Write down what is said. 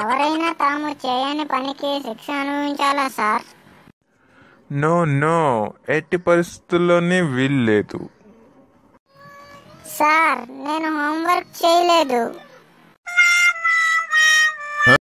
ఎవరైనా తాము చేయని పనికి శిక్ష అనుభవించాలా సార్ నో నో ఎట్టి పరిస్థితుల్లోనే వీల్లేదు సార్ నేను హోంవర్క్ చేయలేదు